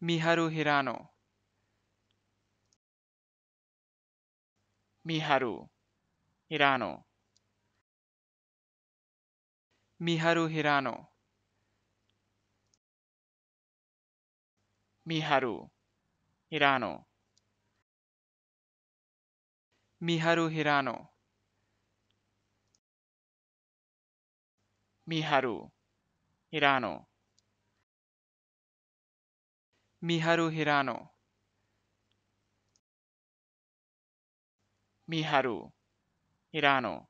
Miharu Hirano. Miharu Hirano. Miharu Hirano. Miharu Hirano. Miharu Hirano. Miharu Hirano. Miharu Hirano. Miharu Hirano.